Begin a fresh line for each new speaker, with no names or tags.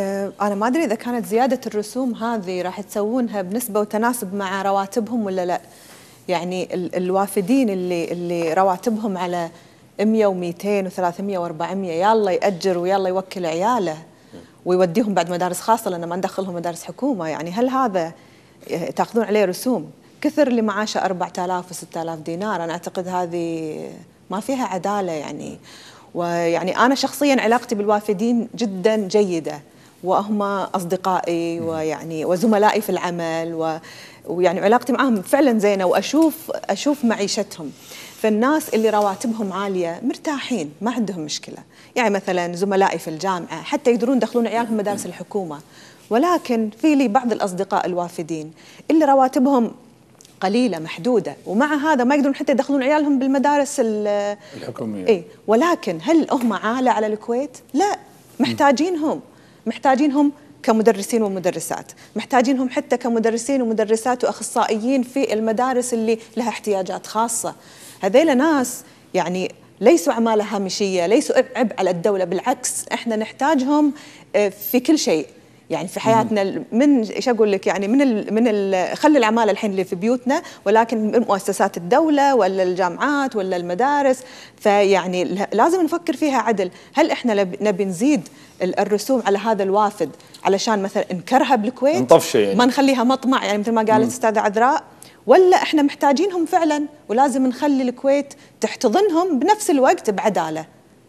آه، أنا ما أدري إذا كانت زيادة الرسوم هذه راح تسوونها بنسبة وتناسب مع رواتبهم ولا لا يعني ال الوافدين اللي اللي رواتبهم على 100 و200 و300 و400 يلا يأجر ويلا يوكل عياله ويوديهم بعد مدارس خاصة لأن ما ندخلهم مدارس حكومة يعني هل هذا تاخذون عليه رسوم كثر اللي معاشه 4000 و6000 دينار أنا أعتقد هذه ما فيها عدالة يعني ويعني أنا شخصيا علاقتي بالوافدين جدا جيدة وهم أصدقائي ويعني وزملائي في العمل و ويعني علاقتي معاهم فعلا زينه واشوف اشوف معيشتهم فالناس اللي رواتبهم عاليه مرتاحين ما عندهم مشكله يعني مثلا زملائي في الجامعه حتى يقدرون يدخلون عيالهم مدارس الحكومه ولكن في لي بعض الاصدقاء الوافدين اللي رواتبهم قليله محدوده ومع هذا ما يقدرون حتى يدخلون عيالهم بالمدارس الحكوميه اي ولكن هل هم عاله على الكويت لا محتاجينهم محتاجينهم كمدرسين ومدرسات محتاجينهم حتى كمدرسين ومدرسات وأخصائيين في المدارس اللي لها احتياجات خاصة هذيل ناس يعني ليسوا عمالة هامشية ليسوا عبء على الدولة بالعكس احنا نحتاجهم آه، في كل شيء يعني في حياتنا من ايش اقول لك يعني من الـ من الـ خلي العماله الحين اللي في بيوتنا ولكن مؤسسات الدوله ولا الجامعات ولا المدارس فيعني لازم نفكر فيها عدل هل احنا نبي نزيد الرسوم على هذا الوافد علشان مثلا نكرهب الكويت نطفشه يعني ما نخليها مطمع يعني مثل ما قالت استاذه عذراء ولا احنا محتاجينهم فعلا ولازم نخلي الكويت تحتضنهم بنفس الوقت بعداله